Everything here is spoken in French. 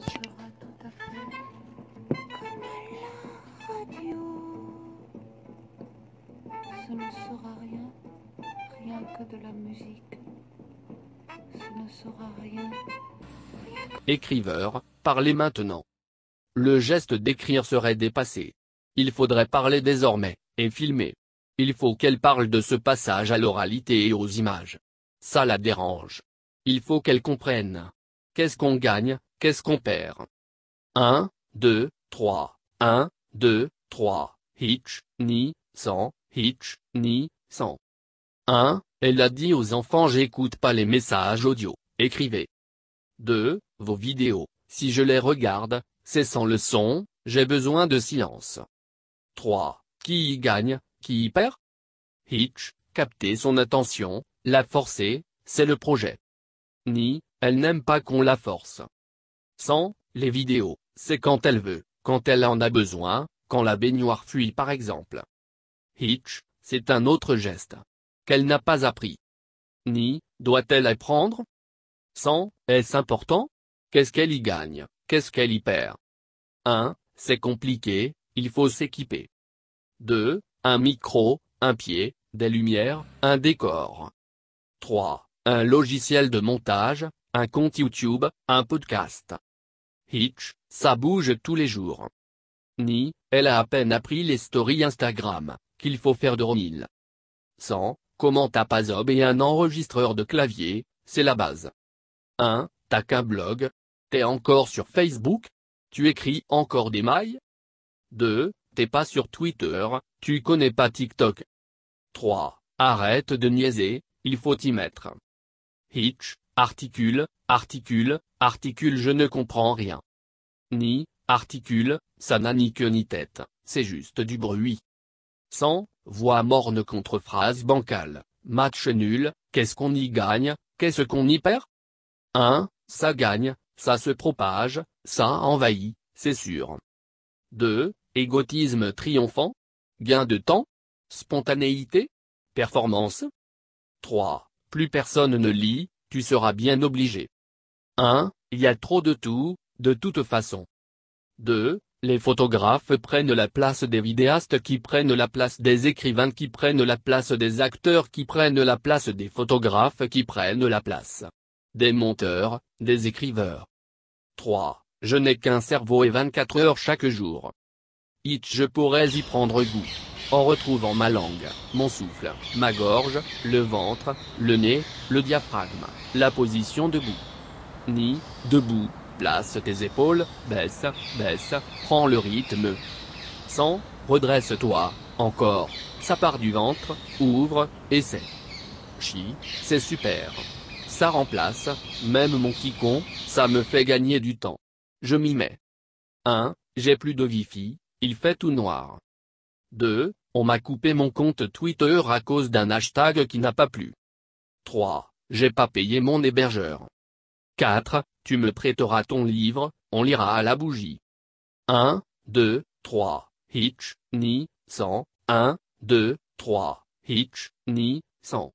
ce tout à fait ne sera rien, rien que de la musique. Ce ne sera rien. Écriveur, parlez maintenant. Le geste d'écrire serait dépassé. Il faudrait parler désormais, et filmer. Il faut qu'elle parle de ce passage à l'oralité et aux images. Ça la dérange. Il faut qu'elle comprenne. Qu'est-ce qu'on gagne, Qu'est-ce qu'on perd 1, 2, 3. 1, 2, 3. Hitch, ni, sans, Hitch, ni, sans. 1. Elle a dit aux enfants j'écoute pas les messages audio, écrivez. 2. Vos vidéos, si je les regarde, c'est sans le son, j'ai besoin de silence. 3. Qui y gagne, qui y perd Hitch, capter son attention, la forcer, c'est le projet. Ni, elle n'aime pas qu'on la force. 100, les vidéos, c'est quand elle veut, quand elle en a besoin, quand la baignoire fuit par exemple. Hitch, c'est un autre geste. Qu'elle n'a pas appris. Ni, doit-elle apprendre 100, est-ce important Qu'est-ce qu'elle y gagne Qu'est-ce qu'elle y perd 1. C'est compliqué, il faut s'équiper. 2. Un micro, un pied, des lumières, un décor. 3. Un logiciel de montage, un compte YouTube, un podcast. Hitch, ça bouge tous les jours. Ni, elle a à peine appris les stories Instagram, qu'il faut faire de Romil. 100, comment t'as pas zob et un enregistreur de clavier, c'est la base. 1, t'as qu'un blog. T'es encore sur Facebook. Tu écris encore des mailles. 2, t'es pas sur Twitter, tu connais pas TikTok. 3, arrête de niaiser, il faut t'y mettre. Hitch, Articule, articule, articule je ne comprends rien. Ni, articule, ça n'a ni queue ni tête, c'est juste du bruit. Sans, voix morne contre phrase bancale, match nul, qu'est-ce qu'on y gagne, qu'est-ce qu'on y perd 1, ça gagne, ça se propage, ça envahit, c'est sûr. 2. Égotisme triomphant Gain de temps Spontanéité Performance 3. Plus personne ne lit, tu seras bien obligé. 1. Il y a trop de tout, de toute façon. 2. Les photographes prennent la place des vidéastes qui prennent la place des écrivains qui prennent la place des acteurs qui prennent la place des photographes qui prennent la place. Des monteurs, des écriveurs. 3. Je n'ai qu'un cerveau et 24 heures chaque jour. It je pourrais y prendre goût en retrouvant ma langue, mon souffle, ma gorge, le ventre, le nez, le diaphragme, la position debout. Ni, debout, place tes épaules, baisse, baisse, prends le rythme. Sans, redresse-toi, encore, ça part du ventre, ouvre, essaie. Chi, c'est super. Ça remplace, même mon quicon, ça me fait gagner du temps. Je m'y mets. 1. J'ai plus de wifi, il fait tout noir. 2. On m'a coupé mon compte Twitter à cause d'un hashtag qui n'a pas plu. 3. J'ai pas payé mon hébergeur. 4. Tu me prêteras ton livre, on lira à la bougie. 1, 2, 3, Hitch, ni, 100, 1, 2, 3, Hitch, ni, 100.